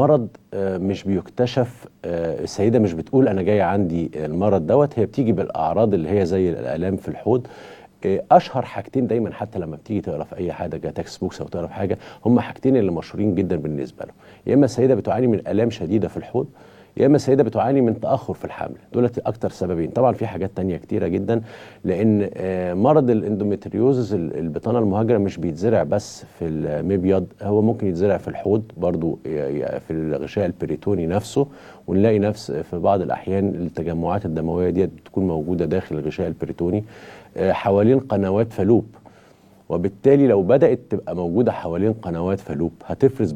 مرض آه، مش بيكتشف آه، السيده مش بتقول انا جاي عندي المرض دوت هي بتيجي بالاعراض اللي هي زي الالام في الحوض آه، اشهر حاجتين دايما حتى لما بتيجي تقرا في اي حاجه تكست بوكس او تقرا في حاجه هم حاجتين اللي مشهورين جدا بالنسبه له يا اما السيده بتعاني من الام شديده في الحوض يا اما السيده بتعاني من تاخر في الحمل دولت اكتر سببين طبعا في حاجات تانية كتيره جدا لان آه، مرض الاندوميتريوزز البطانه المهاجره مش بيتزرع بس في المبيض هو ممكن يتزرع في الحوض برضو في الغشاء البريتوني نفسه ونلاقي نفس في بعض الاحيان التجمعات الدمويه دي بتكون موجوده داخل الغشاء البريتوني آه، حوالين قنوات فالوب وبالتالي لو بدات تبقى موجوده حوالين قنوات فالوب هتفرز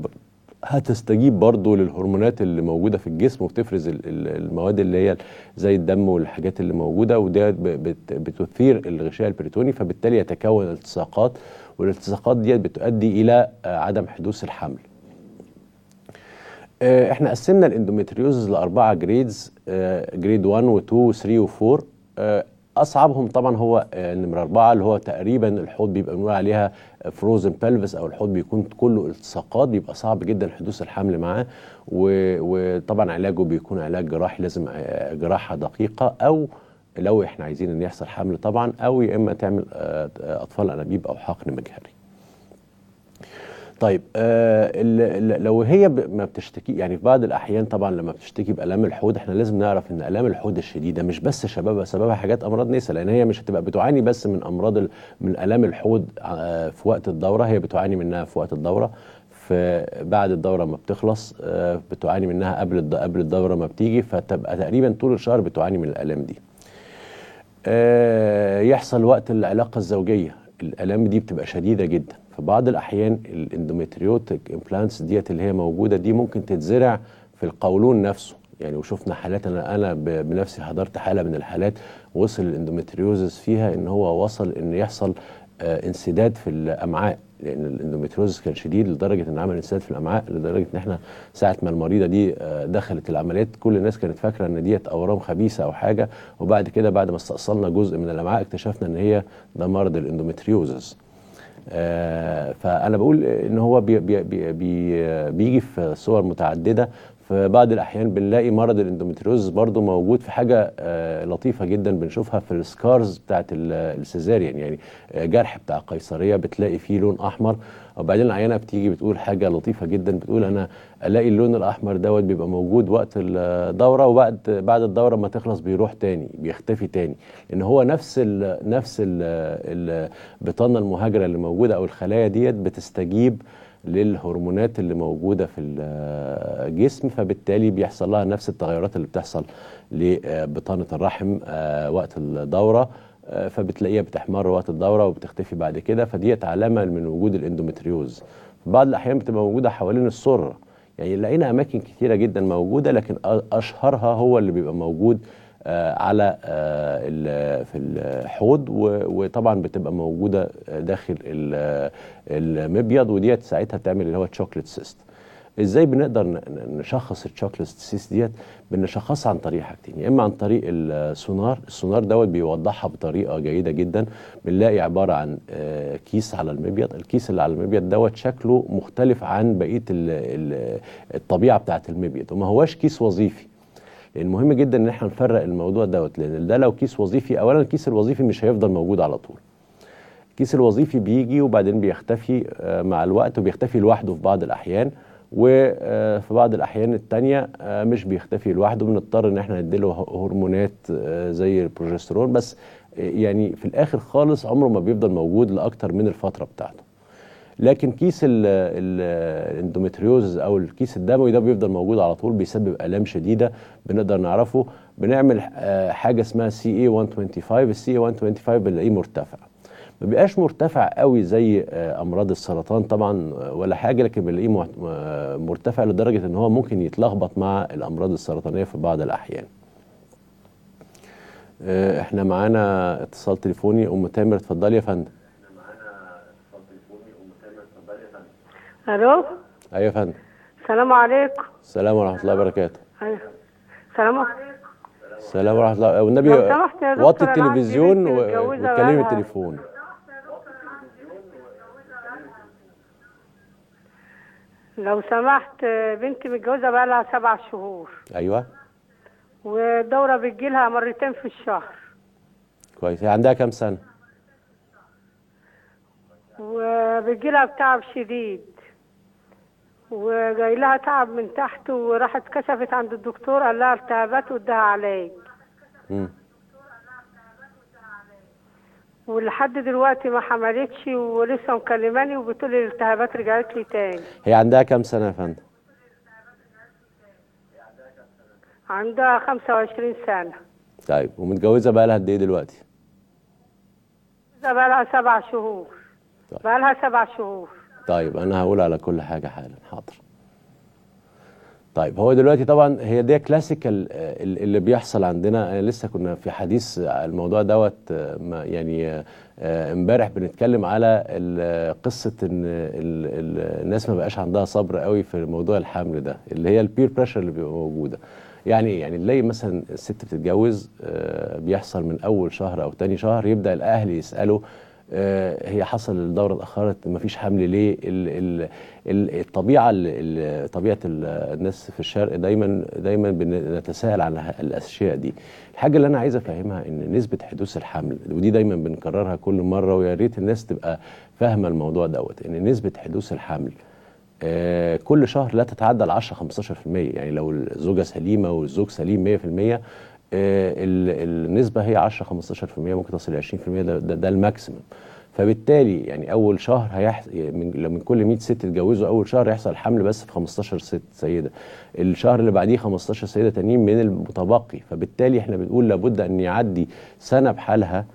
هتستجيب برضه للهرمونات اللي موجوده في الجسم وبتفرز المواد اللي هي زي الدم والحاجات اللي موجوده وده بتثير الغشاء البريتوني فبالتالي يتكون التصاقات والالتصاقات ديت بتؤدي الى آه، عدم حدوث الحمل. آه، احنا قسمنا الاندوميتريوزز لاربعه جريدز جريد 1 و2 و3 و4 اصعبهم طبعا هو آه، النمره اربعه اللي هو تقريبا الحوض بيبقى بنقول عليها فروزن بلفس او الحوض بيكون كله التصاقات بيبقى صعب جدا حدوث الحمل معاه وطبعا علاجه بيكون علاج جراحي لازم آه، جراحه دقيقه او لو احنا عايزين ان يحصل حمل طبعا او يا اما تعمل آه، اطفال انابيب او حقن مجهري طيب آه لو هي ما بتشتكي يعني في بعض الاحيان طبعا لما بتشتكي بالام الحوض احنا لازم نعرف ان الام الحوض الشديده مش بس شبابها سببها حاجات امراض نساء لان هي مش هتبقى بتعاني بس من امراض من الام الحوض آه في وقت الدوره هي بتعاني منها في وقت الدوره في بعد الدوره ما بتخلص آه بتعاني منها قبل قبل الدوره ما بتيجي فتبقى تقريبا طول الشهر بتعاني من الالام دي آه يحصل وقت العلاقه الزوجيه الالام دي بتبقى شديده جدا في بعض الاحيان الاندوميتريوتيك امبلانتس ديت اللي هي موجوده دي ممكن تتزرع في القولون نفسه يعني وشفنا حالات انا انا بنفسي حضرت حاله من الحالات وصل الاندوميتريوزس فيها ان هو وصل ان يحصل آه انسداد في الامعاء لان الاندوميتريوزس كان شديد لدرجه ان عمل انسداد في الامعاء لدرجه ان احنا ساعه ما المريضه دي آه دخلت العمليات كل الناس كانت فاكره ان ديت اورام خبيثه او حاجه وبعد كده بعد ما استأصلنا جزء من الامعاء اكتشفنا ان هي ده مرض الاندوميتريوزس آه، فانا بقول ان هو بي بي بي بيجي في صور متعدده في بعض الأحيان بنلاقي مرض الاندومتريوز برضو موجود في حاجة آه، لطيفة جدا بنشوفها في السكارز بتاعت السيزاريان يعني آه، جرح بتاع قيصرية بتلاقي فيه لون أحمر وبعدين العيانة بتيجي بتقول حاجة لطيفة جدا بتقول أنا ألاقي اللون الأحمر دوت بيبقى موجود وقت الدورة وبعد بعد الدورة ما تخلص بيروح تاني بيختفي تاني لأن هو نفس الـ نفس البطانة المهاجرة اللي موجودة أو الخلايا ديت بتستجيب للهرمونات اللي موجودة في الجسم فبالتالي بيحصل لها نفس التغيرات اللي بتحصل لبطانة الرحم آه، وقت الدورة آه، فبتلاقيها بتحمر وقت الدورة وبتختفي بعد كده فديت علامة من وجود الاندومتريوز بعض الأحيان بتبقى موجودة حوالين السرة يعني لقينا أماكن كثيرة جدا موجودة لكن أشهرها هو اللي بيبقى موجود آه، على آه، في الحوض وطبعا بتبقى موجوده داخل المبيض وديت ساعتها بتعمل اللي هو تشوكلت سيست ازاي بنقدر نشخص التشوكلت سيست ديت بنشخصها عن طريق حاجتين يا اما عن طريق السونار السونار دوت بيوضحها بطريقه جيده جدا بنلاقي عباره عن آه، كيس على المبيض الكيس اللي على المبيض دوت شكله مختلف عن بقيه الطبيعه بتاعه المبيض وما هواش كيس وظيفي المهم جدا ان احنا نفرق الموضوع دوت لان ده لو كيس وظيفي اولا الكيس الوظيفي مش هيفضل موجود على طول الكيس الوظيفي بيجي وبعدين بيختفي آه، مع الوقت وبيختفي لوحده في بعض الاحيان وفي آه، بعض الاحيان التانية آه، مش بيختفي لوحده بنضطر ان احنا نديله هرمونات زي البروجسترون بس يعني في الاخر خالص عمره ما بيفضل موجود لاكتر من الفتره بتاعته لكن كيس الاندومتريوز او الكيس الدموي ده بيفضل موجود على طول بيسبب الام شديده بنقدر نعرفه بنعمل آه، حاجه اسمها سي اي 125 السي اي 125 بنلاقيه مرتفع ما بيبقاش مرتفع قوي زي آه، امراض السرطان طبعا آه، ولا حاجه لكن بنلاقيه مرتفع لدرجه ان هو ممكن يتلخبط مع الامراض السرطانيه في بعض الاحيان احنا معانا اتصال تليفوني ام تامر اتفضلي يا فندم الو ايوه يا فندم السلام عليكم السلام ورحمه الله وبركاته ايوه السلام عليكم السلام ورحمه الله والنبي وطي التلفزيون واتكلمي التليفون لو سمحت بنتي متجوزه بقى لها سبع شهور ايوه ودوره بتجيلها مرتين في الشهر كويس هي عندها كام سنه لها بتعب شديد وجاي لها تعب من تحت وراحت كشفت عند الدكتور قال لها التهابات وادها علاج ولحد دلوقتي ما حملتش ولسه مكلماني وبتقول لي الالتهابات رجعت لي تاني هي عندها كام سنه يا فندم عندها 25 سنه طيب ومتجوزه بقى لها قد ايه دلوقتي متجوزه بقى لها سبع شهور طيب. بقى لها سبع شهور طيب انا هقول على كل حاجه حالا حاضر طيب هو دلوقتي طبعا هي دي كلاسيكال آه، اللي بيحصل عندنا لسه كنا في حديث الموضوع دوت آه، يعني آه، امبارح بنتكلم على قصه ان الناس ما بقاش عندها صبر قوي في موضوع الحمل ده اللي هي البير بريشر اللي بيبقى موجوده يعني ايه يعني نلاقي مثلا الست بتتجوز بيحصل من اول شهر او تاني شهر يبدا الاهل يسالوا آه، هي حصل الدوره اتاخرت مفيش حمل ليه الطبيعه طبيعه الناس في الشرق دايما دايما بنتساءل عن الاشياء دي الحاجه اللي انا عايز افهمها ان نسبه حدوث الحمل ودي دايما بنكررها كل مره ويا ريت الناس تبقى فاهمه الموضوع دوت ان نسبه حدوث الحمل آه، كل شهر لا تتعدى ال 10 15% يعني لو الزوجه سليمه والزوج سليم 100% آه، النسبه هي 10 15% ممكن تصل ل 20% ده, ده, ده الماكسيمم فبالتالي يعني اول شهر هيحصل يعني من, من كل 100 ست اتجوزوا اول شهر هيحصل حمل بس في 15 ست سيده الشهر اللي بعديه 15 سيده تانيين من المتبقي فبالتالي احنا بنقول لابد ان يعدي سنه بحالها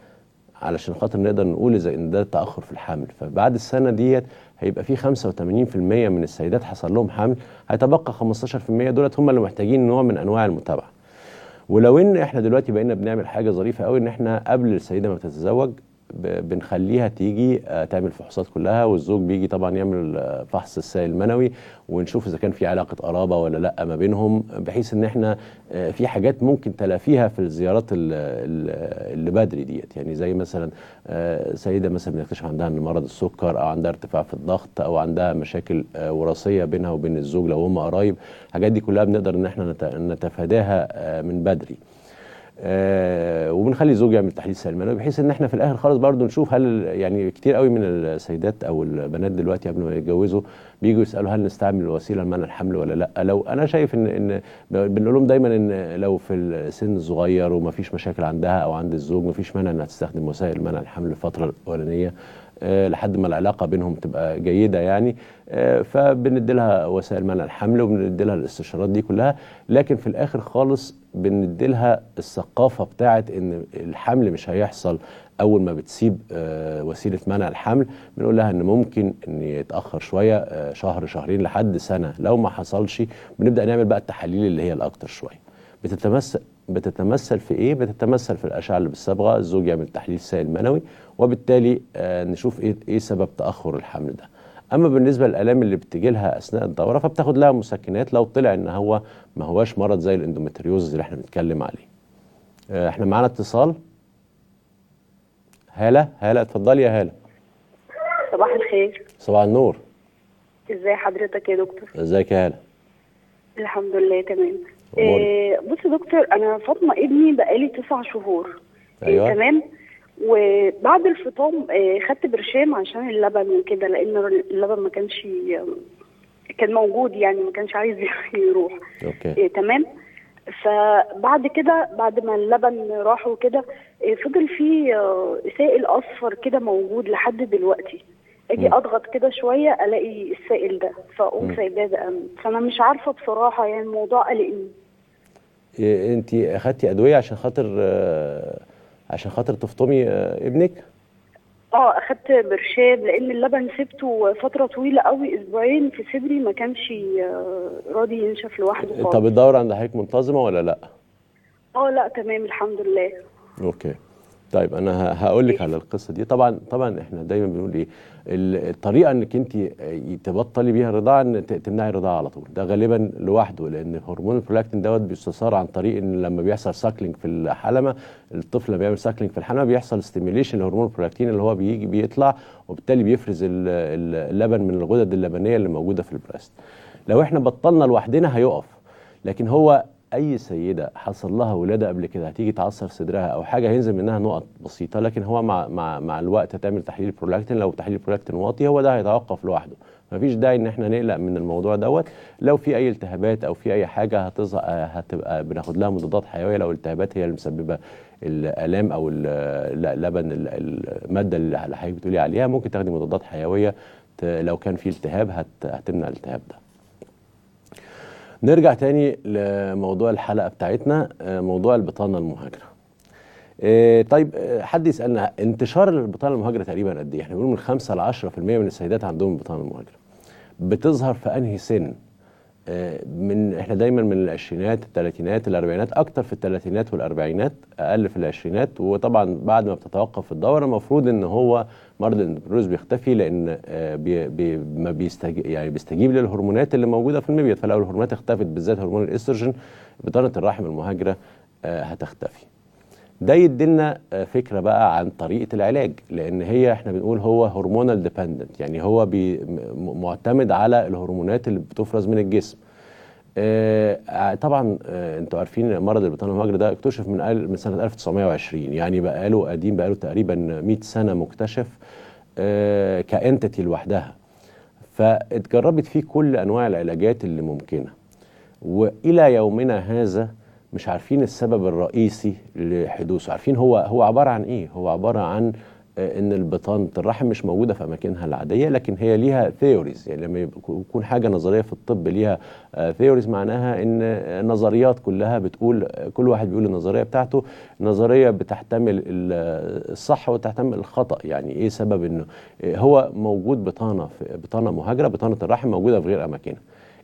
علشان خاطر نقدر نقول اذا ان ده تاخر في الحمل فبعد السنه ديت هيبقى في 85% من السيدات حصل لهم حمل هيتبقى 15% دولت هم اللي محتاجين نوع من انواع المتابعه ولو ان احنا دلوقتي بقينا بنعمل حاجه ظريفه قوي ان احنا قبل السيده ما تتزوج بنخليها تيجي آه، تعمل فحوصات كلها والزوج بيجي طبعا يعمل آه، فحص السائل المنوي ونشوف اذا كان في علاقه قرابه ولا لا ما بينهم بحيث ان احنا آه، في حاجات ممكن تلافيها في الزيارات اللي بدري ديت يعني زي مثلا سيده مثلا بنكتشف عندها ان مرض السكر او عندها ارتفاع في الضغط او عندها مشاكل وراثيه بينها وبين الزوج لو هم قرايب الحاجات دي كلها بنقدر ان احنا نتفاداها من بدري آه وبنخلي الزوج يعمل تحليل سلمانوي بحيث ان احنا في الاخر خالص برضو نشوف هل يعني كتير قوي من السيدات او البنات دلوقتي قبل ما يتجوزوا بيجوا يسالوا هل نستعمل الوسيله لمنع الحمل ولا لا لو انا شايف ان ان بنقول لهم دايما ان لو في السن الصغير ومفيش مشاكل عندها او عند الزوج مفيش مانع انها تستخدم وسائل منع الحمل الفتره الاولانيه أه لحد ما العلاقه بينهم تبقى جيده يعني أه فبندي لها وسائل منع الحمل وبندي لها الاستشارات دي كلها لكن في الاخر خالص بنديلها الثقافه بتاعه ان الحمل مش هيحصل اول ما بتسيب آه، وسيله منع الحمل بنقول لها ان ممكن ان يتاخر شويه آه، شهر شهرين لحد سنه لو ما حصلش بنبدا نعمل بقى التحاليل اللي هي الاكتر شويه بتتمثل بتتمثل في ايه؟ بتتمثل في الاشعه اللي بالصبغه، الزوج يعمل تحليل سائل منوي وبالتالي آه نشوف ايه ايه سبب تاخر الحمل ده. اما بالنسبه للالام اللي بتجي لها اثناء الدوره فبتاخد لها مسكنات لو طلع ان هو ما هواش مرض زي الاندومتريوز اللي احنا بنتكلم عليه آه، احنا معانا اتصال هاله هاله اتفضلي يا هاله صباح الخير صباح النور ازاي حضرتك يا دكتور ازيك يا هاله الحمد لله تمام إيه بص يا دكتور انا فاطمه ابني بقالي تسع شهور أيوة. إيه تمام وبعد الفطام آه، خدت برشام عشان اللبن وكده لان اللبن ما كانش آه، كان موجود يعني ما كانش عايز يروح أوكي. إيه تمام فبعد كده بعد ما اللبن راح وكده إيه فضل في آه، سائل اصفر كده موجود لحد دلوقتي اجي م. اضغط كده شويه الاقي السائل ده فاقوم سايباه بقى فانا مش عارفه بصراحه يعني الموضوع قلقني إيه انت اخدتي ادويه عشان خاطر آه عشان خاطر تفطمي آه، ابنك اه اخدت برشاد لان اللبن سبته فتره طويله قوي اسبوعين في صدري ما كانش آه، راضي ينشف لوحده خالص طب الدوره عند حضرتك منتظمه ولا لا اه لا تمام الحمد لله اوكي طيب انا هقول لك على القصه دي طبعا طبعا احنا دايما بنقول ايه الطريقه انك انت تبطلي بيها الرضاعه ان تمنعي الرضاعه على طول ده غالبا لوحده لان هرمون البرولاكتين دوت بيستثار عن طريق ان لما بيحصل ساكلينج في الحلمه الطفل بيعمل ساكلينج في الحلمه بيحصل ستيميليشن لهرمون البرولاكتين اللي هو بيجي بيطلع وبالتالي بيفرز اللبن من الغدد اللبنيه اللي موجوده في البريست لو احنا بطلنا لوحدنا هيقف لكن هو اي سيده حصل لها ولاده قبل كده هتيجي تعصر صدرها او حاجه هينزل منها نقط بسيطه لكن هو مع مع مع الوقت هتعمل تحليل برولاكتين لو تحليل برولاكتين واطي هو ده هيتوقف لوحده مفيش داعي ان احنا نقلق من الموضوع دوت لو في اي التهابات او في اي حاجه هتظهر هتبقى بناخد لها مضادات حيويه لو التهابات هي اللي مسببه الالام او اللبن الماده اللي حضرتك بتقولي عليها ممكن تاخدي مضادات حيويه لو كان في التهاب هتمنع الالتهاب ده نرجع تاني لموضوع الحلقه بتاعتنا آه، موضوع البطانه المهاجره آه، طيب آه، حد يسالنا انتشار البطانه المهاجره تقريبا قد ايه؟ احنا بنقول من 5 ل 10% من السيدات عندهم البطانه المهاجره. بتظهر في انهي سن؟ من احنا دايما من العشرينات الثلاثينات الاربعينات اكتر في الثلاثينات والاربعينات اقل في العشرينات وطبعا بعد ما بتتوقف الدوره المفروض ان هو مرض الاندوميتريوز بيختفي لان آه، بي بي ما بيستجيب يعني بيستجيب للهرمونات اللي موجوده في المبيض فلو الهرمونات اختفت بالذات هرمون الاستروجين بطانه الرحم المهاجره آه، هتختفي ده يدينا آه، فكره بقى عن طريقه العلاج لان هي احنا بنقول هو هرمونال ديبندنت يعني هو معتمد على الهرمونات اللي بتفرز من الجسم آه، آه، طبعا آه، انتوا عارفين مرض البطانه والهجر ده اكتشف من من سنه 1920 يعني بقى له قديم بقى له تقريبا 100 سنه مكتشف كانتيتي لوحدها فاتجربت فيه كل انواع العلاجات اللي ممكنه والى يومنا هذا مش عارفين السبب الرئيسي لحدوثه عارفين هو هو عباره عن ايه هو عباره عن آه، ان البطانه الرحم مش موجوده في اماكنها العاديه لكن هي ليها ثيوريز يعني لما يكون حاجه نظريه في الطب ليها ثيوريز آه، معناها ان آه، نظريات كلها بتقول كل واحد بيقول النظريه بتاعته نظريه بتحتمل الصح وتحتمل الخطا يعني ايه سبب انه هو موجود بطانه بطانه مهاجره بطانه الرحم موجوده في غير اماكنها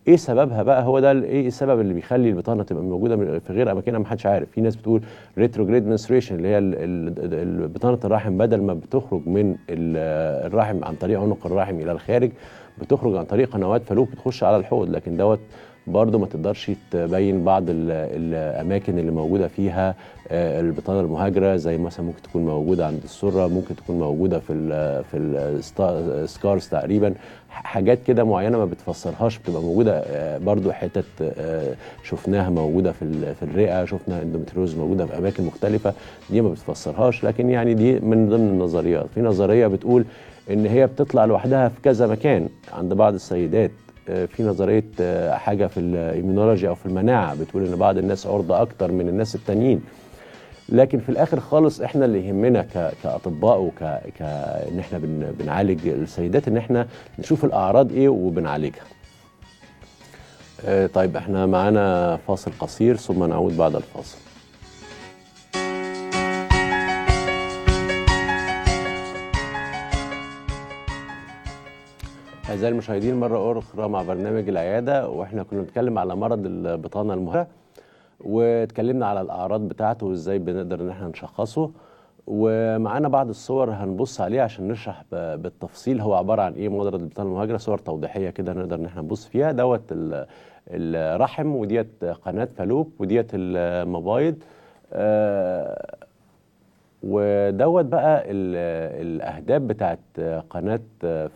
ايه سببها بقى هو ده ايه السبب اللي بيخلي البطانه تبقى موجوده في غير اماكنها ما حدش عارف في ناس بتقول ريتروجريد منستريشن اللي هي البطانه الرحم بدل ما بتخرج من الرحم عن طريق عنق الرحم الى الخارج بتخرج عن طريق قنوات فلوك بتخش على الحوض لكن دوت برضه ما تقدرش تبين بعض الاماكن اللي موجوده فيها آه، البطانه المهاجره زي مثلا ممكن تكون موجوده عند السره ممكن تكون موجوده في الـ في السكارز تقريبا حاجات كده معينه ما بتفسرهاش بتبقى موجوده آه، برضو حتت آه، شفناها موجوده في في الرئه شفنا اندومتريوز موجوده في اماكن مختلفه دي ما بتفسرهاش لكن يعني دي من ضمن النظريات في نظريه بتقول ان هي بتطلع لوحدها في كذا مكان عند بعض السيدات آه، في نظريه آه، حاجه في الإيمونولوجي او في المناعه بتقول ان بعض الناس عرضه اكتر من الناس التانيين لكن في الاخر خالص احنا اللي يهمنا كاطباء وك ان احنا بنعالج السيدات ان احنا نشوف الاعراض ايه وبنعالجها آه، طيب احنا معانا فاصل قصير ثم نعود بعد الفاصل أعزائي المشاهدين مرة أخرى مع برنامج العيادة وإحنا كنا بنتكلم على مرض البطانة المهرة واتكلمنا على الأعراض بتاعته وإزاي بنقدر إن إحنا نشخصه ومعانا بعض الصور هنبص عليها عشان نشرح بالتفصيل هو عبارة عن إيه مرض البطانة المهاجرة صور توضيحية كده نقدر إن إحنا نبص فيها دوت الرحم وديت قناة فالوب وديت المبايض آه، ودوت بقى الاهداف بتاعت قناه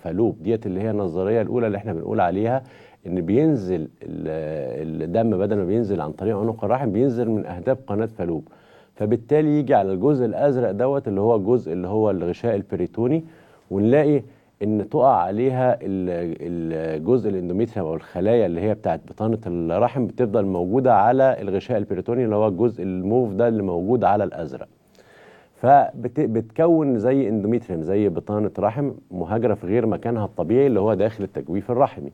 فالوب ديت اللي هي النظريه الاولى اللي احنا بنقول عليها ان بينزل الدم بدل ما بينزل عن طريق عنق الرحم بينزل من اهداف قناه فالوب فبالتالي يجي على الجزء الازرق دوت اللي هو الجزء اللي هو الغشاء البريتوني ونلاقي ان تقع عليها الجزء الاندوميتريوم او الخلايا اللي هي بتاعت بطانه الرحم بتفضل موجوده على الغشاء البريتوني اللي هو الجزء الموف ده اللي موجود على الازرق فبتكون زي اندوميتريم زي بطانه رحم مهاجره في غير مكانها الطبيعي اللي هو داخل التجويف الرحمي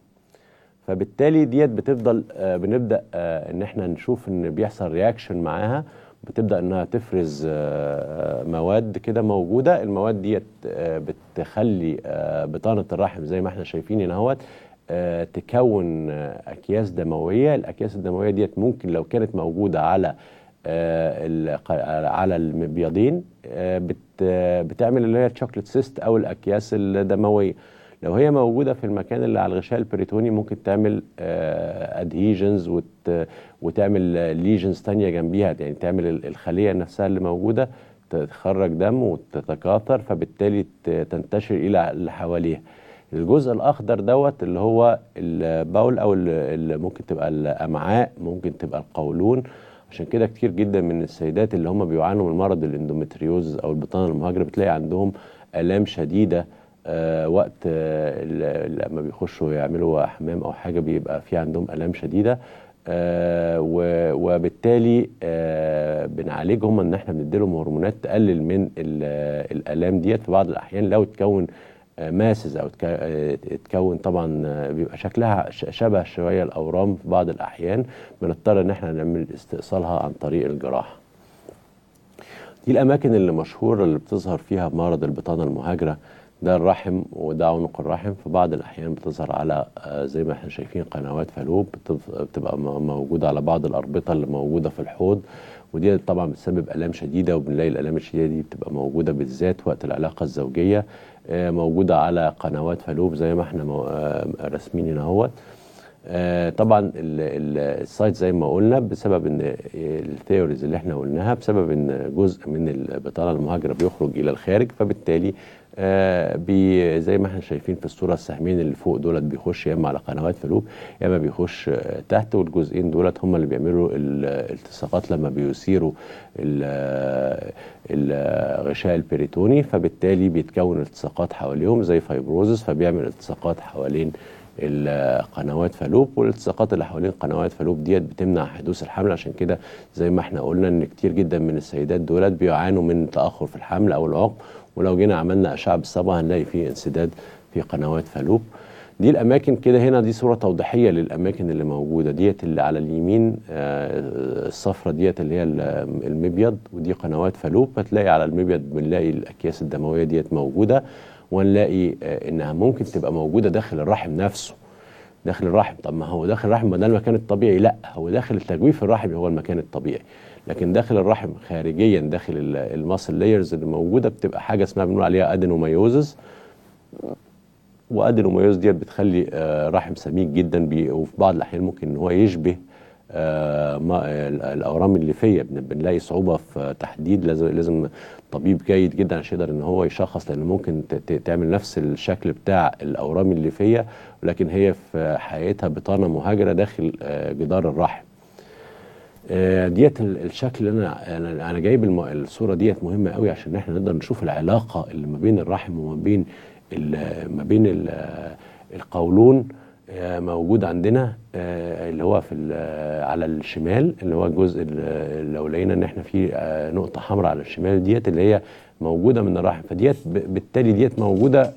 فبالتالي ديت بتفضل آه، بنبدا آه، ان احنا نشوف ان بيحصل رياكشن معاها بتبدا انها تفرز آه، مواد كده موجوده المواد ديت بتخلي بطانه الرحم زي ما احنا شايفين هنا هو تكون اكياس دمويه الاكياس الدمويه ديت ممكن لو كانت موجوده على آه، على المبيضين آه، آه، بتعمل اللي هي الشوكليت سيست او الاكياس الدمويه لو هي موجوده في المكان اللي على الغشاء البريتوني ممكن تعمل ادهيجنز وتعمل ليجنز تانية جنبيها يعني تعمل الخليه نفسها اللي موجوده تخرج دم وتتكاثر فبالتالي تنتشر الى اللي حواليها الجزء الاخضر دوت اللي هو الباول او اللي ممكن تبقى الامعاء ممكن تبقى القولون عشان كده كتير جدا من السيدات اللي هم بيعانوا من مرض الاندومتريوز او البطانه المهاجره بتلاقي عندهم الام شديده آه وقت آه لما بيخشوا يعملوا حمام او حاجه بيبقى في عندهم الام شديده آه وبالتالي آه بنعالجهم ان احنا بنديلهم هرمونات تقلل من الالام ديت في بعض الاحيان لو تكون ماسز او تكون طبعا بيبقى شكلها شبه شويه الاورام في بعض الاحيان بنضطر ان احنا نعمل استئصالها عن طريق الجراحه دي الاماكن اللي مشهوره اللي بتظهر فيها مرض البطانه المهاجره ده الرحم وده عنق الرحم في بعض الاحيان بتظهر على آه، زي ما احنا شايفين قنوات فالوب بتبقى موجوده على بعض الاربطه اللي موجوده في الحوض ودي طبعا بتسبب الام شديده وبنلاقي الالام الشديده دي بتبقى موجوده بالذات وقت العلاقه الزوجيه آه، موجوده على قنوات فالوب زي ما احنا آه، راسمين هنا اهوت آه، طبعا السايت زي ما قلنا بسبب ان الثيوريز اللي احنا قلناها بسبب ان جزء من البطاله المهاجره بيخرج الى الخارج فبالتالي آه زي ما احنا شايفين في الصوره السهمين اللي فوق دولت بيخش يا اما على قنوات فلوب يا اما بيخش آه، تحت والجزئين دولت هم اللي بيعملوا الالتصاقات لما بيثيروا الغشاء البريتوني فبالتالي بيتكون التصاقات حواليهم زي فايبروزس فبيعمل التصاقات حوالين آه القنوات فالوب والالتصاقات اللي حوالين قنوات فالوب ديت بتمنع حدوث الحمل عشان كده زي ما احنا قلنا ان كتير جدا من السيدات دولت بيعانوا من تاخر في الحمل او العقم ولو جينا عملنا اشعه بالصبغه هنلاقي فيه انسداد في قنوات فالوب دي الاماكن كده هنا دي صوره توضيحيه للاماكن اللي موجوده ديت اللي على اليمين آه، الصفرة ديت اللي هي المبيض ودي قنوات فالوب هتلاقي على المبيض بنلاقي الاكياس الدمويه ديت موجوده ونلاقي آه، انها ممكن تبقى موجوده داخل الرحم نفسه داخل الرحم طب ما هو داخل الرحم ده المكان الطبيعي لا هو داخل التجويف الرحمي هو المكان الطبيعي لكن داخل الرحم خارجيا داخل الماسل لايرز اللي موجوده بتبقى حاجه اسمها بنقول عليها ادينوميوزز وادينوميوز ديت بتخلي آه، رحم سميك جدا وفي بعض الاحيان ممكن ان هو يشبه آه، ما الاورام الليفيه بنلاقي صعوبه في تحديد لازم لازم طبيب جيد جدا عشان يقدر ان هو يشخص لان ممكن تعمل نفس الشكل بتاع الاورام الليفيه ولكن هي في حقيقتها بطانه مهاجره داخل آه، جدار الرحم آه، ديت الشكل اللي انا انا جايب الصوره ديت مهمه قوي عشان احنا نقدر نشوف العلاقه اللي ما بين الرحم وما بين ما بين القولون آه، موجود عندنا آه، اللي هو في آه، على الشمال اللي هو الجزء لو لقينا ان احنا في نقطه حمراء على الشمال ديت اللي هي موجوده من الرحم فديت بالتالي ديت موجوده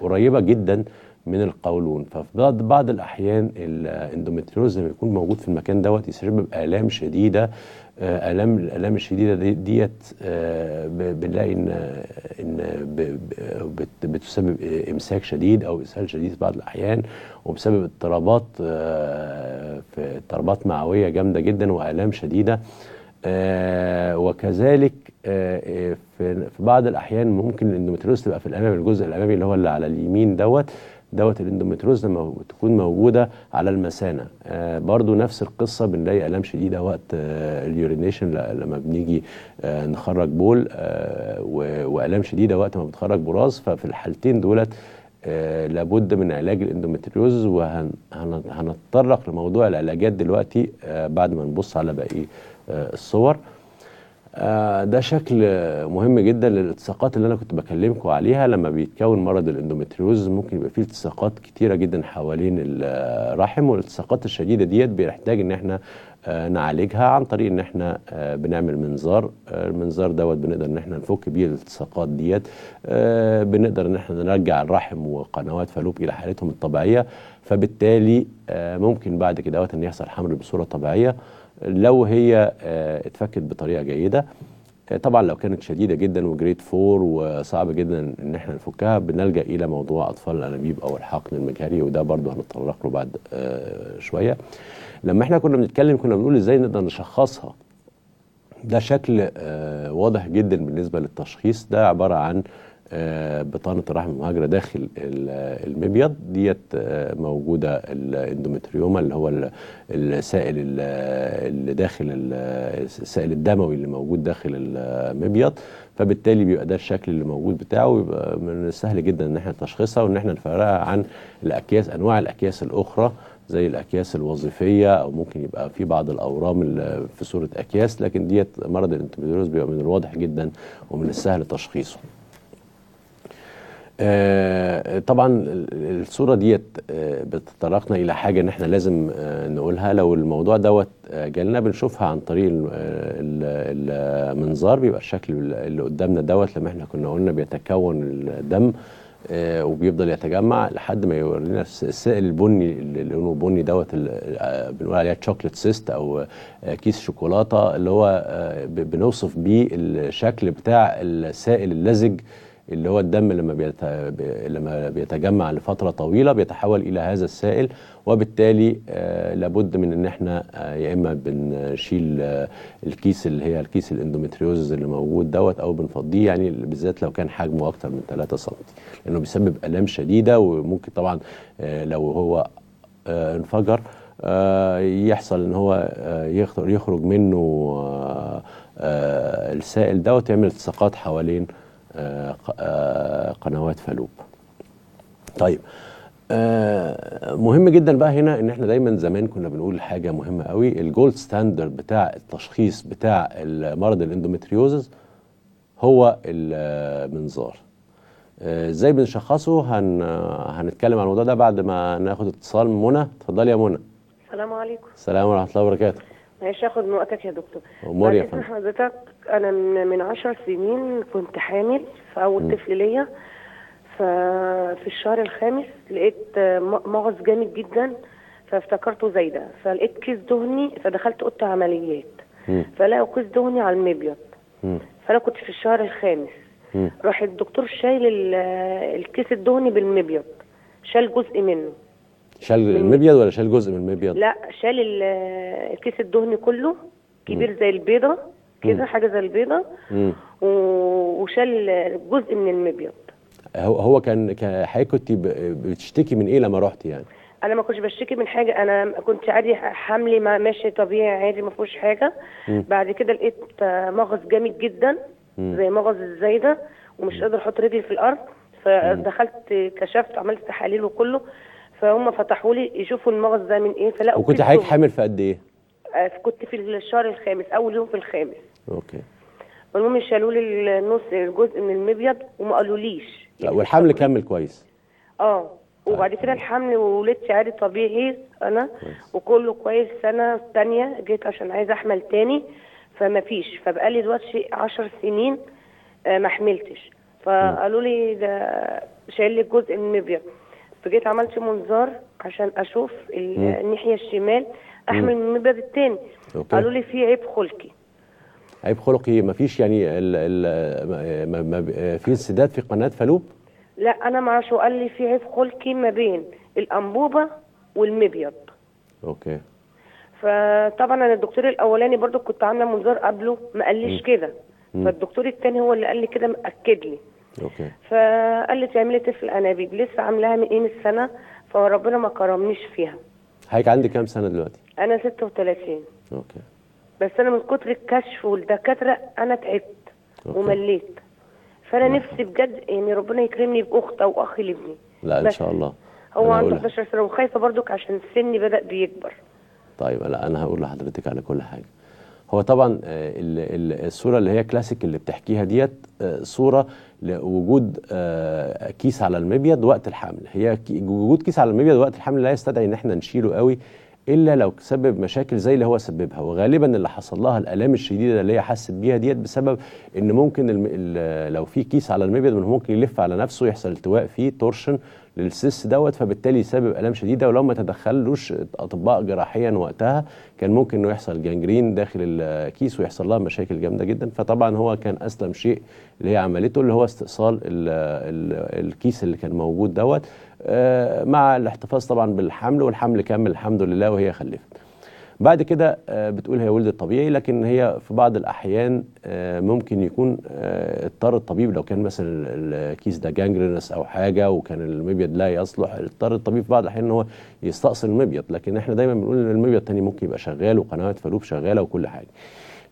قريبه جدا من القولون ففي بعض الاحيان الاندومتريوز لما بيكون موجود في المكان دوت يسبب الام شديده آه، الام الالام الشديده ديت آه، بنلاقي ان ان بتسبب امساك شديد او اسهال شديد في بعض الاحيان وبسبب اضطرابات آه، في اضطرابات معويه جامده جدا والام شديده وكذلك في بعض الاحيان ممكن الاندوميتريوز تبقى في الامام الجزء الامامي اللي هو اللي على اليمين دوت دوت الاندومتريوز لما تكون موجوده على المثانه آه، برضو نفس القصه بنلاقي الام شديده وقت آه، اليورينيشن لما بنيجي آه، نخرج بول والام شديده وقت ما بتخرج براز ففي الحالتين دولت آه لابد من علاج الاندومتريوز وهنتطرق لموضوع العلاجات دلوقتي آه بعد ما نبص على باقي آه الصور آه، ده شكل مهم جدا للالتصاقات اللي انا كنت بكلمكم عليها لما بيتكون مرض الاندومتريوز ممكن يبقى فيه التصاقات كتيره جدا حوالين الرحم والالتصاقات الشديده ديت بنحتاج ان احنا آه، نعالجها عن طريق ان احنا آه، بنعمل منظار المنظار دوت بنقدر ان احنا نفك بيه الالتصاقات ديت بنقدر ان احنا نرجع الرحم وقنوات فالوب الى حالتهم الطبيعيه فبالتالي ممكن بعد كده ان يحصل حمل بصوره طبيعيه لو هي آه، اتفكت بطريقه جيده آه، طبعا لو كانت شديده جدا وجريد فور وصعب جدا ان احنا نفكها بنلجا الى موضوع اطفال الانابيب او الحقن المجهري وده برضه هنتطرق له بعد آه، شويه لما احنا كنا بنتكلم كنا بنقول ازاي نقدر نشخصها ده شكل واضح جدا بالنسبه للتشخيص ده عباره عن آه، بطانه الرحم المهاجره داخل المبيض ديت آه، موجوده الاندومتريوما اللي هو السائل اللي داخل السائل الدموي اللي موجود داخل المبيض فبالتالي بيبقى ده الشكل اللي موجود بتاعه ويبقى من السهل جدا ان احنا تشخيصها وان احنا نفرقها عن الاكياس انواع الاكياس الاخرى زي الاكياس الوظيفيه او ممكن يبقى في بعض الاورام في صوره اكياس لكن ديت مرض الانتبيدروز بيبقى من الواضح جدا ومن السهل تشخيصه آه طبعا الصوره ديت آه بتطرقنا الى حاجه ان احنا لازم آه نقولها لو الموضوع دوت آه، جالنا بنشوفها عن طريق آه، المنظار بيبقى الشكل اللي قدامنا دوت لما احنا كنا قلنا بيتكون الدم آه، وبيفضل يتجمع لحد ما يورينا السائل البني اللي لونه بني دوت بنقول عليها تشوكلت سيست او كيس شوكولاته اللي هو بنوصف بيه الشكل بتاع السائل اللزج اللي هو الدم لما بيت... لما بيتجمع لفتره طويله بيتحول الى هذا السائل وبالتالي آه، لابد من ان احنا آه، يا اما بنشيل آه، الكيس اللي هي الكيس الاندومتريوزز اللي موجود دوت او بنفضيه يعني بالذات لو كان حجمه اكتر من 3 سم لانه بيسبب الام شديده وممكن طبعا لو هو انفجر يحصل ان هو يخرج منه السائل دوت يعمل التصاقات حوالين آه، قنوات فالوب طيب آه، مهم جدا بقى هنا ان احنا دايما زمان كنا بنقول حاجه مهمه قوي الجولد ستاندرد بتاع التشخيص بتاع مرض الاندومتريوزز هو المنظار آه، ازاي بنشخصه هن... هنتكلم عن الموضوع ده بعد ما ناخد اتصال من منى اتفضلي يا منى السلام عليكم السلام ورحمه الله وبركاته معلش هاخد من وقتك يا دكتور امور يا فندم حضرتك انا من 10 سنين كنت حامل في اول طفل ليا ففي الشهر الخامس لقيت مغص جامد جدا فافتكرته زايده فلقيت كيس دهني فدخلت اوضه عمليات فلقوا كيس دهني على المبيض فانا كنت في الشهر الخامس راح الدكتور شايل الكيس الدهني بالمبيض شال جزء منه شال المبيض ولا شال جزء من المبيض لا شال الكيس الدهني كله كبير زي البيضه كده حاجه زي البيضه وشال جزء من المبيض هو هو كان حضرتك كنت بتشتكي من ايه لما رحت يعني انا ما كنتش بشتكي من حاجه انا كنت عادي حملي ما ماشي طبيعي عادي ما فيهوش حاجه م. بعد كده لقيت مغص جامد جدا م. زي مغص الزايده ومش قادر احط رجلي في الارض فدخلت كشفت عملت تحاليل وكله فهم فتحوا لي يشوفوا المغص ده من ايه فلقوا وكنت حضرتك حامل في قد ايه؟ آه، كنت في الشهر الخامس اول يوم في الخامس اوكي المهم شالوا لي النص الجزء من المبيض وما قالوليش يعني والحمل كمل كويس اه وبعد كده آه. الحمل وولدت عادي طبيعي انا وكله كويس سنه ثانيه جيت عشان عايز احمل تاني فما فيش فبقى لي دلوقتي 10 سنين آه، ما حملتش فقالوا لي ده شايل لي جزء من المبيض فجيت عملت منظار عشان اشوف الناحيه الشمال احمل من المبيض الثاني قالوا لي في عيب خلقي عيب خلقي ما فيش يعني ال ال ما ما في انسداد في قناه فالوب لا انا معاش قال لي في عيب خلقي ما بين الانبوبه والمبيض اوكي فطبعا انا الدكتور الاولاني برضو كنت عامله منظار قبله ما قاليش كده فالدكتور الثاني هو اللي قال لي كده مأكد لي اوكي فقالت اعملي طفل انابيب لسه عاملاها من من السنه فربنا ما كرمنيش فيها حضرتك عندك كام سنه دلوقتي انا 36 اوكي بس انا من كتر الكشف والدكاتره انا تعبت أوكي. ومليت فانا أوكي. نعم. نفسي بجد يعني ربنا يكرمني باخت او اخ لابني لا ان شاء الله هو عنده 11 سنه وخايفه برضك عشان سني بدا بيكبر طيب لا انا هقول لحضرتك على كل حاجه هو طبعا آه، الصوره اللي هي كلاسيك اللي بتحكيها ديت آه، صوره لوجود آه، كيس على المبيض وقت الحمل هي وجود كيس على المبيض وقت الحمل لا يستدعي ان احنا نشيله قوي الا لو سبب مشاكل زي اللي هو سببها وغالبا اللي حصل لها الالام الشديده اللي هي حست بيها ديت بسبب ان ممكن الم... لو في كيس على المبيض ممكن يلف على نفسه يحصل التواء فيه تورشن للسيس دوت فبالتالي يسبب الام شديده ولو ما تدخلوش اطباء جراحيا وقتها كان ممكن انه يحصل جانجرين داخل الكيس ويحصل لها مشاكل جامده جدا فطبعا هو كان اسلم شيء اللي هي عملته اللي هو استئصال الكيس اللي كان موجود دوت آه، مع الاحتفاظ طبعا بالحمل والحمل كمل الحمد لله وهي خلفت بعد كده آه، بتقول هي ولدت طبيعي لكن هي في بعض الأحيان آه، ممكن يكون آه، اضطر الطبيب لو كان مثلا الكيس ده جانجرينس أو حاجة وكان المبيض لا يصلح اضطر الطبيب في بعض الأحيان إن هو يستأصل المبيض لكن احنا دايما بنقول إن المبيض تاني ممكن يبقى شغال وقنوات فالوب شغالة وكل حاجة.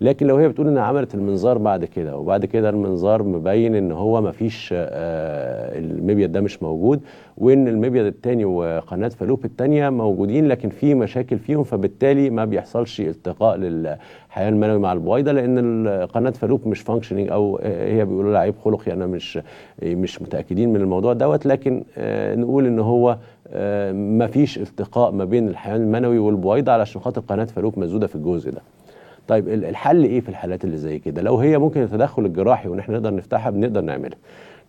لكن لو هي بتقول انها عملت المنظار بعد كده وبعد كده المنظار مبين ان هو ما فيش آه، المبيض ده مش موجود وان المبيض الثاني وقناه فالوب الثانيه موجودين لكن في مشاكل فيهم فبالتالي ما بيحصلش التقاء للحيوان المنوي مع البويضه لان قناه فالوب مش فانكشنينج او هي بيقولوا لها عيب خلقي انا مش مش متاكدين من الموضوع دوت لكن آه، نقول ان هو آه، ما فيش التقاء ما بين الحيوان المنوي والبويضه علشان خاطر قناه فالوب مسدوده في الجزء ده طيب الحل ايه في الحالات اللي زي كده لو هي ممكن التدخل الجراحي وان احنا نقدر نفتحها بنقدر نعملها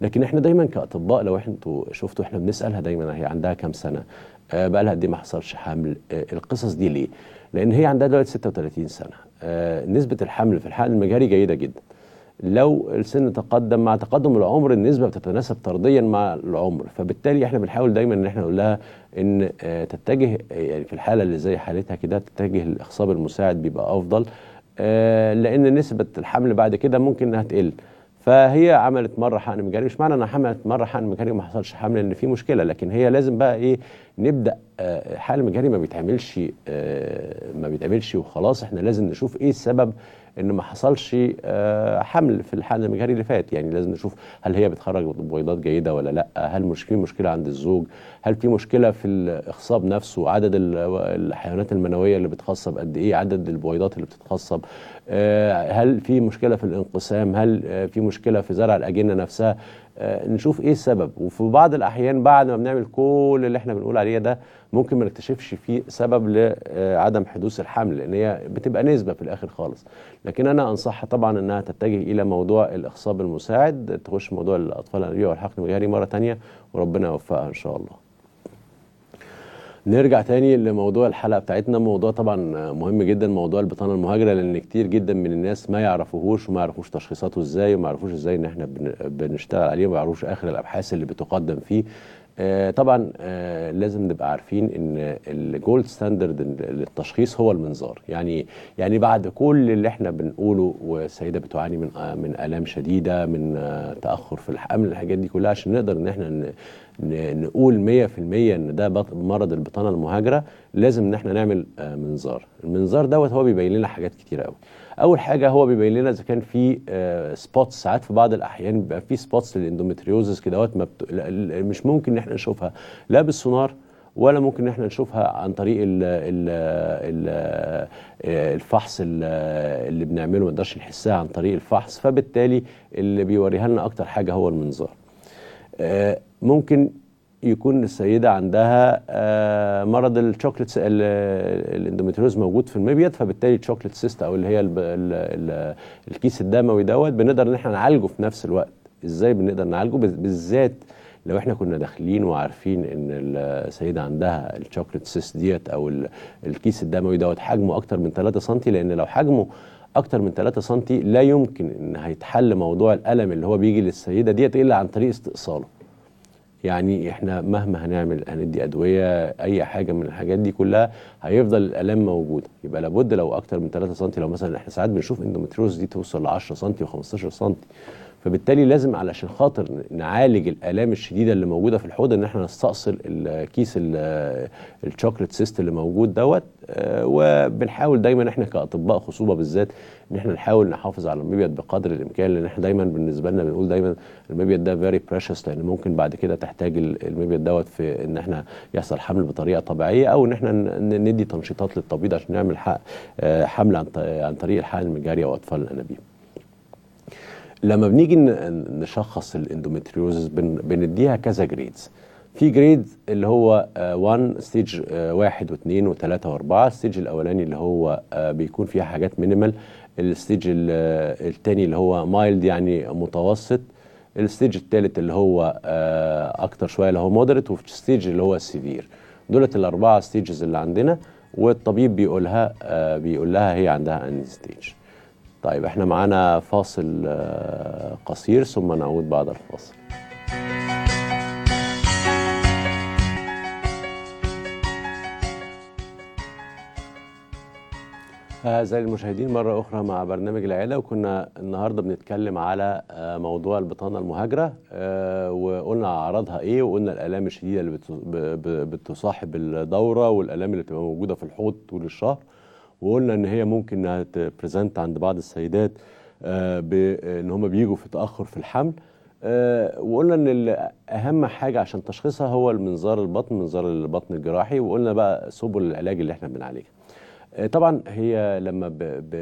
لكن احنا دايما كاطباء لو انتوا شفتوا احنا بنسالها دايما هي عندها كام سنه آه بقى لها قد ايه ما حصلش حمل آه القصص دي ليه لان هي عندها دلوقتي 36 سنه آه نسبه الحمل في الحقن المجهري جيده جدا لو السن تقدم مع تقدم العمر النسبه بتتناسب طرديا مع العمر فبالتالي احنا بنحاول دايما ان احنا نقول لها ان آه، تتجه يعني في الحاله اللي زي حالتها كده تتجه الاخصاب المساعد بيبقى افضل آه، لان نسبه الحمل بعد كده ممكن انها تقل فهي عملت مره حقن مجاري مش معنى انها عملت مره حقن مجاري وما حصلش حمل ان في مشكله لكن هي لازم بقى ايه نبدا آه، حقن مجاري ما بيتعملش آه، ما بيتعملش وخلاص احنا لازم نشوف ايه السبب ان ما حصلش حمل في الحقن المجاري اللي فات يعني لازم نشوف هل هي بتخرج بيضات جيده ولا لا هل مشكله في مشكله عند الزوج هل في مشكله في الاخصاب نفسه عدد الحيوانات المنويه اللي بتخصب قد ايه عدد البويضات اللي بتتخصب آه، هل في مشكله في الانقسام هل آه، في مشكله في زرع الاجنه نفسها آه، نشوف ايه السبب وفي بعض الاحيان بعد ما بنعمل كل اللي احنا بنقول عليه ده ممكن ما نكتشفش فيه سبب لعدم حدوث الحمل لان هي بتبقى نسبه في الاخر خالص لكن انا انصحها طبعا انها تتجه الى موضوع الاخصاب المساعد تخش موضوع الاطفال الانويه والحقن الجهري مره تانية وربنا يوفقها ان شاء الله نرجع تاني لموضوع الحلقه بتاعتنا موضوع طبعا مهم جدا موضوع البطانه المهاجره لان كتير جدا من الناس ما يعرفوهوش وما يعرفوش تشخيصاته ازاي وما يعرفوش ازاي ان احنا بنشتغل عليه وما يعرفوش اخر الابحاث اللي بتقدم فيه آه طبعا آه لازم نبقى عارفين ان الجولد ستاندرد للتشخيص هو المنظار يعني يعني بعد كل اللي احنا بنقوله والسيده بتعاني من آه من الام شديده من آه، تاخر في الحمل الحاجات دي كلها عشان نقدر ان احنا نقول 100% ان ده مرض البطانه المهاجره لازم ان احنا نعمل آه، منظار المنظار دوت هو بيبين لنا حاجات كتير قوي اول حاجه هو بيبين لنا اذا كان في سبوتس آه، ساعات في بعض الاحيان بيبقى في سبوتس للاندومتريوزس كدهوت بت... مش ممكن ان احنا نشوفها لا بالسونار ولا ممكن ان احنا نشوفها عن طريق الـ الـ الـ آه، الفحص اللي بنعمله ما نقدرش نحسها عن طريق الفحص فبالتالي اللي بيوريها لنا اكتر حاجه هو المنظار ممكن يكون السيده عندها آه، مرض الشوكلت الاندوميتريوز موجود في المبيض فبالتالي الشوكلت سيست او اللي هي الـ الـ الـ الكيس الدموي دوت بنقدر ان احنا نعالجه في نفس الوقت ازاي بنقدر نعالجه بالذات لو احنا كنا داخلين وعارفين ان السيده عندها الشوكلت سيست ديت او الكيس الدموي دوت حجمه اكتر من 3 سم لان لو حجمه اكتر من 3 سم لا يمكن ان هيتحل موضوع الالم اللي هو بيجي للسيده ديت الا عن طريق استئصاله يعني احنا مهما هنعمل هندي ادويه اي حاجه من الحاجات دي كلها هيفضل الالام موجوده يبقى لابد لو اكتر من 3 سم لو مثلا احنا ساعات بنشوف اندومتريوز دي توصل ل 10 سم و15 سم فبالتالي لازم علشان خاطر نعالج الالام الشديده اللي موجوده في الحوض ان احنا نستأصل الكيس الشوكلت سيست اللي موجود دوت آه، وبنحاول دايما احنا كاطباء خصوبه بالذات ان احنا نحاول نحافظ على المبيض بقدر الامكان لان احنا دايما بالنسبه لنا بنقول دايما المبيض ده فيري بريشس لان ممكن بعد كده تحتاج المبيض دوت في ان احنا يحصل حمل بطريقه طبيعيه او ان احنا ندي تنشيطات للتبييض عشان نعمل آه، حمل عن طريق الحقن او واطفال الانابيب لما بنيجي نشخص الاندومتريوزز بنديها كذا جريدز في جريد اللي هو 1 ستيج 1 و2 و3 و4 الستيج الاولاني اللي هو آه، بيكون فيها حاجات مينيمال الستيج الثاني اللي هو مايلد يعني متوسط الستيج الثالث اللي هو آه، اكتر شويه اللي هو مودريت والستيج اللي هو سيفير دولت الاربعه ستيجز اللي عندنا والطبيب بيقولها آه، بيقول لها هي عندها ان ستيج طيب احنا معانا فاصل آه، قصير ثم نعود بعد الفاصل أعزائي المشاهدين مرة أخرى مع برنامج العيلة وكنا النهاردة بنتكلم على آه، موضوع البطانة المهاجرة آه، وقلنا أعراضها إيه وقلنا الآلام الشديدة اللي بتصاحب الدورة والآلام اللي بتبقى موجودة في الحوض طول الشهر وقلنا ان هي ممكن انها تبريزنت عند بعض السيدات آه، بان هم بيجوا في تاخر في الحمل آه، وقلنا ان اهم حاجه عشان تشخيصها هو المنظار البطن منظار البطن الجراحي وقلنا بقى سبل العلاج اللي احنا بنعالجها آه، طبعا هي لما ب ب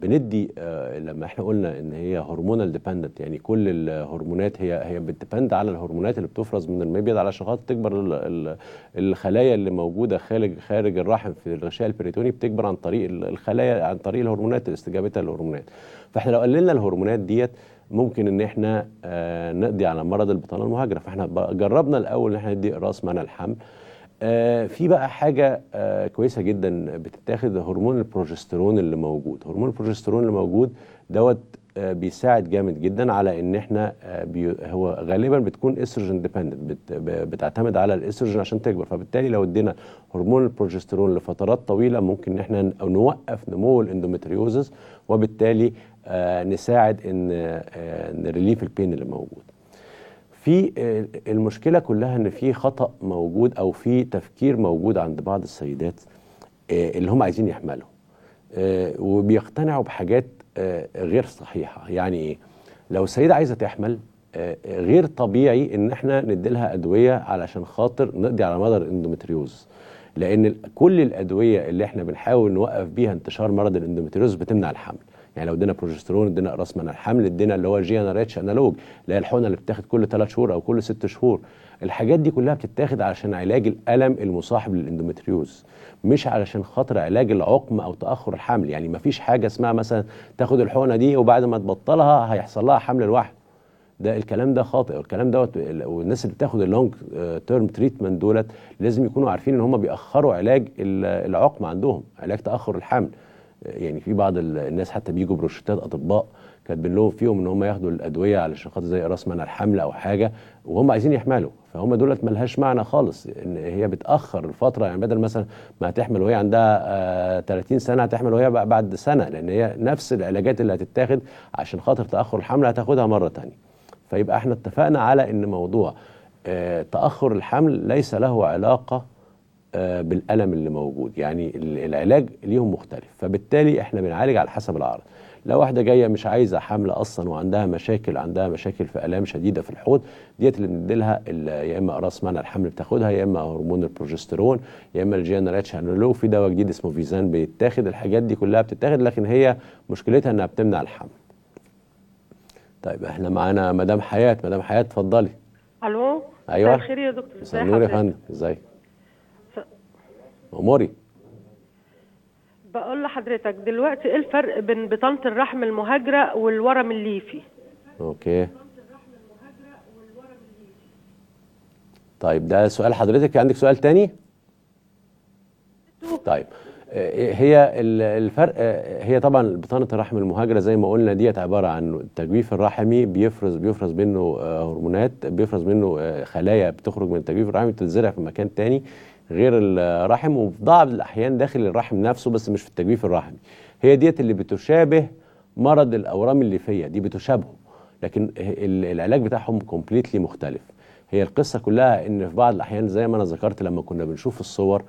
بندي آه، لما احنا قلنا ان هي هرمونال ديبندنت يعني كل الهرمونات هي هي بتديبند على الهرمونات اللي بتفرز من المبيض علشان خاطر تكبر الخلايا اللي موجوده خارج خارج الرحم في الغشاء البريتوني بتكبر عن طريق الخلايا عن طريق الهرمونات استجابتها للهرمونات فاحنا لو قللنا الهرمونات ديت ممكن ان احنا آه، نقضي على مرض البطانه المهاجره فاحنا جربنا الاول ان احنا ندي راس منع الحمل آه في بقى حاجه آه كويسه جدا بتتاخد هرمون البروجسترون اللي موجود هرمون البروجسترون اللي موجود دوت آه، بيساعد جامد جدا على ان احنا آه، هو غالبا بتكون استروجين ديبندنت بتعتمد على الاستروجين عشان تكبر فبالتالي لو ادينا هرمون البروجسترون لفترات طويله ممكن ان احنا نوقف نمو الاندومتريوزس وبالتالي آه، نساعد ان نريليف البين اللي موجود في آه، المشكله كلها ان في خطا موجود او في تفكير موجود عند بعض السيدات آه، اللي هم عايزين يحملوا آه، وبيقتنعوا بحاجات غير صحيحه يعني ايه لو السيده عايزه تحمل غير طبيعي ان احنا نديلها ادويه علشان خاطر نقضي على مرض الاندومتريوز لان كل الادويه اللي احنا بنحاول نوقف بيها انتشار مرض الاندومتريوز بتمنع الحمل يعني لو ادينا بروجسترون ادينا راس من الحمل ادينا اللي هو جي ان انالوج اللي هي الحقنه اللي بتاخد كل ثلاث شهور او كل ست شهور الحاجات دي كلها بتتاخد علشان علاج الالم المصاحب للاندومتريوز مش علشان خاطر علاج العقم او تاخر الحمل يعني مفيش حاجه اسمها مثلا تاخد الحقنه دي وبعد ما تبطلها هيحصل لها حمل لوحده ده الكلام ده خاطئ والكلام دوت والناس اللي بتاخد اللونج تيرم تريتمنت دولت لازم يكونوا عارفين ان هم بيأخروا علاج العقم عندهم علاج تأخر الحمل يعني في بعض الناس حتى بيجوا بروشتات اطباء كاتبين لهم فيهم ان هم ياخدوا الادويه علشان خاطر زي راس منع الحمل او حاجه وهم عايزين يحملوا فهم دولت ملهاش معنى خالص ان هي بتاخر الفتره يعني بدل مثلا ما هتحمل وهي عندها 30 آه، سنه هتحمل وهي بعد سنه لان هي نفس العلاجات اللي هتتاخد عشان خاطر تاخر الحمل هتاخدها مره ثانيه فيبقى احنا اتفقنا على ان موضوع آه، تاخر الحمل ليس له علاقه آه، بالالم اللي موجود يعني العلاج ليهم مختلف فبالتالي احنا بنعالج على حسب العرض لو واحده جايه مش عايزه حمل اصلا وعندها مشاكل عندها مشاكل في الام شديده في الحوض ديت اللي بنديلها يا اما راس منع الحمل بتاخدها يا اما هرمون البروجسترون يا اما الجينراتش هانولو يعني في دواء جديد اسمه فيزان بيتاخد الحاجات دي كلها بتتاخد لكن هي مشكلتها انها بتمنع الحمل طيب احنا معانا مدام حياه مدام حياه اتفضلي الو ايوه مساء الخير يا دكتور ازيك يا فندم ازيك اموري بقول لحضرتك دلوقتي ايه الفرق بين بطانه الرحم المهاجره والورم الليفي اوكي طيب ده سؤال حضرتك عندك سؤال تاني طيب إيه، إيه، هي الفرق إيه، هي طبعا بطانه الرحم المهاجره زي ما قلنا ديت عباره عن التجويف الرحمي بيفرز بيفرز منه آه، هرمونات بيفرز منه آه، خلايا بتخرج من التجويف الرحمي بتتزرع في مكان تاني غير الرحم وفي بعض الاحيان داخل الرحم نفسه بس مش في التجويف الرحمي هي ديت اللي بتشابه مرض الاورام الليفيه دي بتشابهه لكن العلاج بتاعهم كومبليتلي مختلف هي القصه كلها ان في بعض الاحيان زي ما انا ذكرت لما كنا بنشوف الصور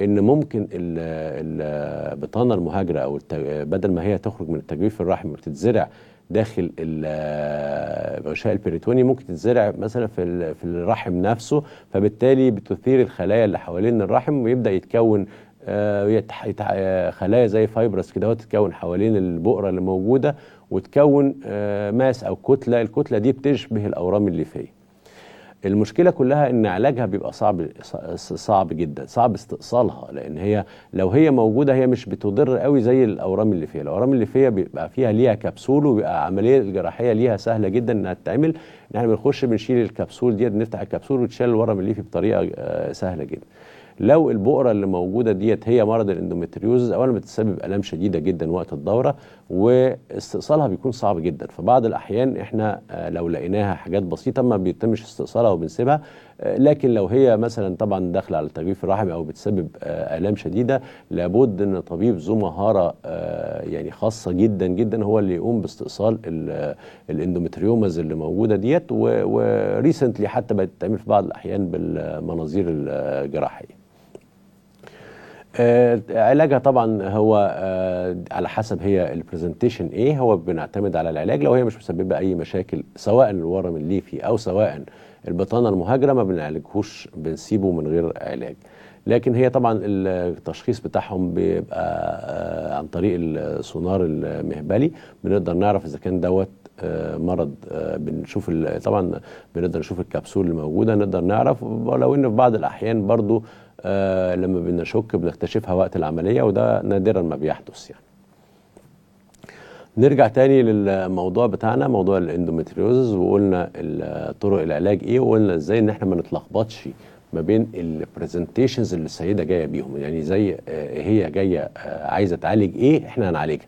ان ممكن البطانه المهاجره او بدل ما هي تخرج من التجويف الرحمي وتتزرع داخل الغشاء البريتوني ممكن تتزرع مثلا في في الرحم نفسه فبالتالي بتثير الخلايا اللي حوالين الرحم ويبدا يتكون آه، آه، خلايا زي فايبرس كده تتكون حوالين البؤره اللي موجوده وتكون آه، ماس او كتله الكتله دي بتشبه الاورام الليفيه المشكلة كلها ان علاجها بيبقى صعب صعب جدا صعب استئصالها لان هي لو هي موجودة هي مش بتضر قوي زي الاورام اللي فيها الاورام اللي فيها بيبقى فيها ليها كبسول وبيبقى العملية الجراحية ليها سهلة جدا انها تتعمل ان احنا بنخش بنشيل الكبسول ديت بنفتح الكبسول وتشال الورم اللي فيه بطريقة آه، سهلة جدا لو البؤره اللي موجوده ديت هي مرض الاندومتريوزز اولا بتسبب الام شديده جدا وقت الدوره واستئصالها بيكون صعب جدا فبعض الاحيان احنا آه، لو لقيناها حاجات بسيطه ما بيتمش استئصالها وبنسيبها لكن لو هي مثلا طبعا داخله على التجويف الرحمي او بتسبب آه، الام شديده لابد ان طبيب ذو مهاره آه، يعني خاصه جدا جدا هو اللي يقوم باستئصال الاندومتريومز اللي موجوده ديت وريسنتلي حتى بقت تعمل في بعض الاحيان بالمناظير الجراحيه آه علاجها طبعا هو آه على حسب هي البرزنتيشن ايه هو بنعتمد على العلاج لو هي مش مسببه اي مشاكل سواء الورم الليفي او سواء البطانه المهاجره ما بنعالجهوش بنسيبه من غير علاج لكن هي طبعا التشخيص بتاعهم بيبقى آه، عن طريق السونار المهبلي بنقدر نعرف اذا كان دوت آه، مرض آه، بنشوف طبعا بنقدر نشوف الكبسول الموجوده نقدر نعرف ولو ان في بعض الاحيان برضو لما بنشك بنكتشفها وقت العمليه وده نادرا ما بيحدث يعني نرجع تاني للموضوع بتاعنا موضوع الاندومتريوزز وقلنا طرق العلاج ايه وقلنا ازاي ان احنا ما نتلخبطش ما بين البرزنتيشنز اللي السيده جايه بيهم يعني زي آه، هي جايه آه، عايزه تعالج ايه احنا هنعالجها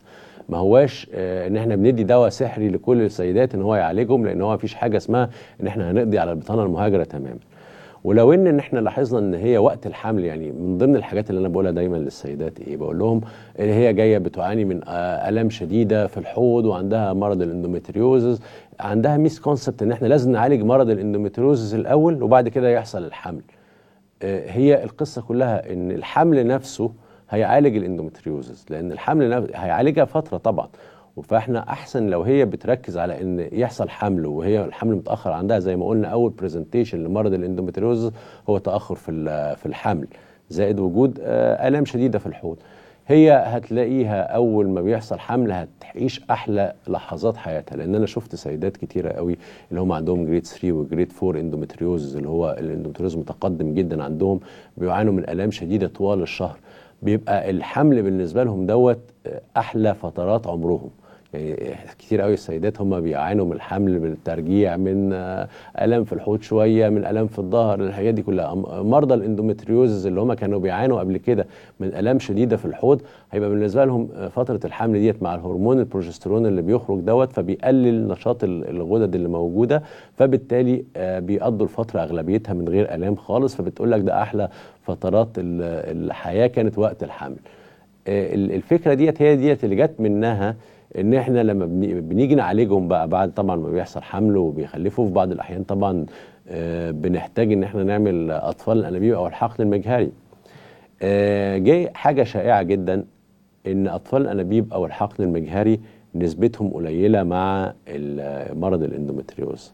ما هواش آه، ان احنا بندي دواء سحري لكل السيدات ان هو يعالجهم لان هو مفيش حاجه اسمها ان احنا هنقضي على البطانه المهاجره تماما ولو ان ان احنا لاحظنا ان هي وقت الحمل يعني من ضمن الحاجات اللي انا بقولها دايما للسيدات ايه بقول لهم ان هي جايه بتعاني من آه، الام شديده في الحوض وعندها مرض الاندومتريوزز عندها ميس كونسبت ان احنا لازم نعالج مرض الاندومتريوزز الاول وبعد كده يحصل الحمل آه، هي القصه كلها ان الحمل نفسه هيعالج الاندومتريوزز لان الحمل هيعالجها فتره طبعا فاحنا احسن لو هي بتركز على ان يحصل حمل وهي الحمل متاخر عندها زي ما قلنا اول برزنتيشن لمرض الاندوميتريوز هو تاخر في في الحمل زائد وجود آه، الام شديده في الحوض هي هتلاقيها اول ما بيحصل حمل هتعيش احلى لحظات حياتها لان انا شفت سيدات كتيره قوي اللي هم عندهم جريد 3 وجريد 4 اندومتريوز اللي هو الاندومتريوز متقدم جدا عندهم بيعانوا من الام شديده طوال الشهر بيبقى الحمل بالنسبه لهم دوت آه، احلى فترات عمرهم إيه، كتير قوي السيدات هم بيعانوا من الحمل من الترجيع من آه، الام في الحوض شويه من الام في الظهر الحاجات دي كلها مرضى الاندومتريوزز اللي هم كانوا بيعانوا قبل كده من الام شديده في الحوض هيبقى بالنسبه لهم آه، فتره الحمل ديت مع الهرمون البروجسترون اللي بيخرج دوت فبيقلل نشاط الغدد اللي موجوده فبالتالي آه، بيقضوا الفتره اغلبيتها من غير الام خالص فبتقول لك ده احلى فترات الحياه كانت وقت الحمل الفكره ديت هي ديت اللي جت منها ان احنا لما بنيجي نعالجهم بقى بعد طبعا ما بيحصل حمل وبيخلفوا في بعض الاحيان طبعا آه، بنحتاج ان احنا نعمل اطفال الانابيب او الحقن المجهري آه، جاي حاجه شائعه جدا ان اطفال الانابيب او الحقن المجهري نسبتهم قليله مع مرض الاندومتريوز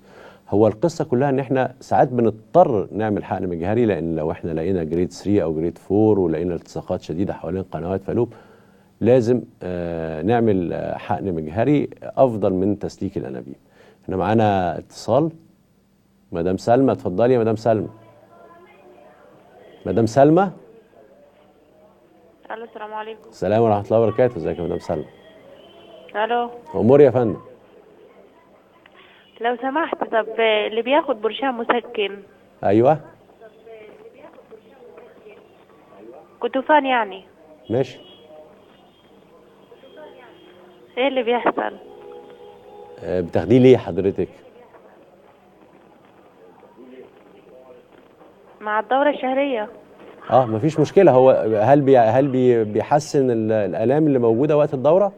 هو القصه كلها ان احنا ساعات بنضطر نعمل حقن مجهري لان لو احنا لقينا جريد 3 او جريد 4 ولقينا التصاقات شديده حوالين قنوات فالوب لازم آه، نعمل آه، حقن مجهري افضل من تسليك الانابيب احنا معانا اتصال مدام سلمى اتفضلي يا مدام سلمى مدام سلمى الو السلام عليكم السلام ورحمه الله وبركاته ازيك يا مدام سلمى الو امور يا فندم لو سمحت طب آه، اللي بياخد برشام مسكن ايوه كتوفان يعني ماشي ايه اللي بيحصل آه، بتاخديه ليه حضرتك مع الدورة الشهرية اه مفيش مشكلة هو هل بي هل بي بيحسن الآلام اللي موجودة وقت الدورة؟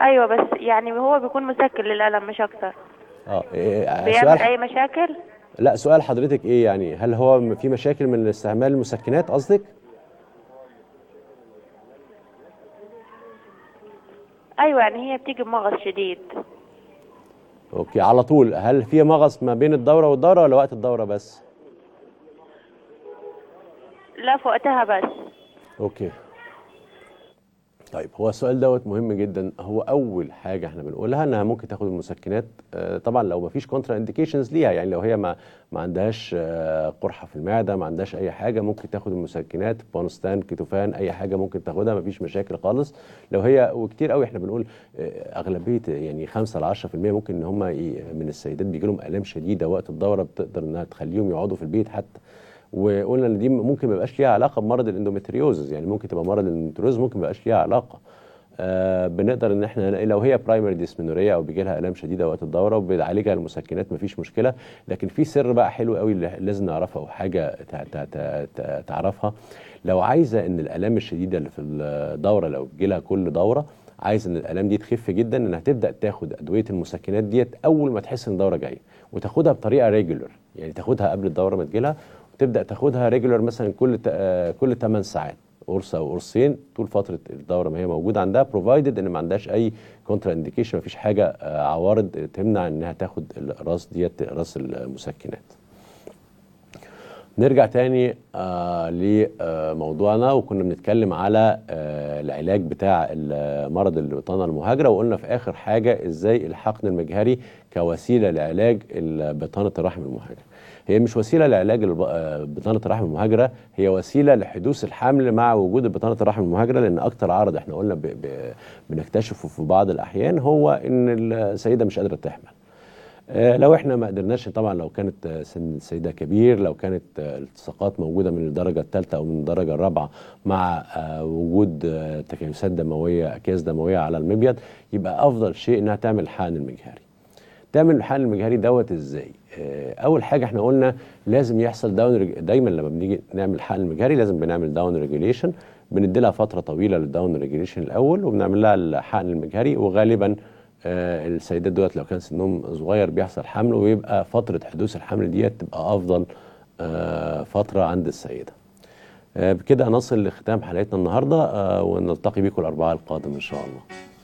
ايوه بس يعني هو بيكون مسكن للألم مش أكتر اه إيه, إيه، آه، بيعمل أي مشاكل؟ لا سؤال حضرتك إيه يعني هل هو في مشاكل من استعمال المسكنات قصدك؟ ايوه يعني هي بتيجي بمغص شديد اوكي على طول هل في مغص ما بين الدوره والدوره ولا وقت الدوره بس لا في وقتها بس اوكي طيب هو السؤال دوت مهم جدا هو اول حاجه احنا بنقولها انها ممكن تاخد المسكنات آه، طبعا لو ما فيش كونترا انديكيشنز ليها يعني لو هي ما ما عندهاش آه، قرحه في المعده ما عندهاش اي حاجه ممكن تاخد المسكنات بونستان كيتوفان اي حاجه ممكن تاخدها ما فيش مشاكل خالص لو هي وكتير قوي احنا بنقول آه، اغلبيه يعني 5 ل 10% ممكن ان هم من السيدات بيجي لهم الام شديده وقت الدوره بتقدر انها تخليهم يقعدوا في البيت حتى وقلنا ان دي ممكن ما يبقاش ليها علاقه بمرض الاندوميتريوزز يعني ممكن تبقى مرض الاندوميتريوزز ممكن ما يبقاش ليها علاقه آه بنقدر ان احنا لو هي برايمري ديسمنوريا او بيجي لها الام شديده وقت الدوره وبنعالجها المسكنات مفيش مشكله لكن في سر بقى حلو قوي اللي لازم نعرفها او حاجه تعرفها لو عايزه ان الالام الشديده اللي في الدوره لو بيجي لها كل دوره عايز ان الالام دي تخف جدا انها تبدا تاخد ادويه المسكنات ديت اول ما تحس ان الدوره جايه وتاخدها بطريقه ريجولر يعني تاخدها قبل الدوره ما تجيلها تبدا تاخدها ريجولار مثلا كل آه، كل 8 ساعات قرصه او قرصين طول فتره الدوره ما هي موجوده عندها بروفايدد ان ما عندهاش اي كونترا انديكيشن ما فيش حاجه آه، عوارض تمنع انها تاخد الاقراص ديت اقراص المسكنات نرجع تاني آه لموضوعنا وكنا بنتكلم على آه العلاج بتاع مرض البطانه المهاجره وقلنا في اخر حاجه ازاي الحقن المجهري كوسيله لعلاج بطانه الرحم المهاجره هي مش وسيله لعلاج آه، بطانه الرحم المهاجره هي وسيله لحدوث الحمل مع وجود بطانه الرحم المهاجره لان اكتر عرض احنا قلنا بنكتشفه في بعض الاحيان هو ان السيده مش قادره تحمل آه، لو احنا ما قدرناش طبعا لو كانت سن السيده كبير لو كانت التصاقات موجوده من الدرجه الثالثه او من الدرجه الرابعه مع آه، وجود تكيسات دمويه اكياس دمويه على المبيض يبقى افضل شيء انها تعمل الحقن المجهري تعمل الحقن المجهري دوت ازاي آه، اول حاجه احنا قلنا لازم يحصل داون دايما لما بنيجي نعمل حقن مجهري لازم بنعمل داون ريجوليشن بندي لها فتره طويله للداون ريجوليشن الاول وبنعمل لها الحقن المجهري وغالبا آه، السيدات دولت لو كان سنهم صغير بيحصل حمل ويبقى فتره حدوث الحمل ديت تبقى افضل آه، فتره عند السيده بكده نصل لختام حلقتنا النهارده ونلتقي بكم الاربعاء القادم ان شاء الله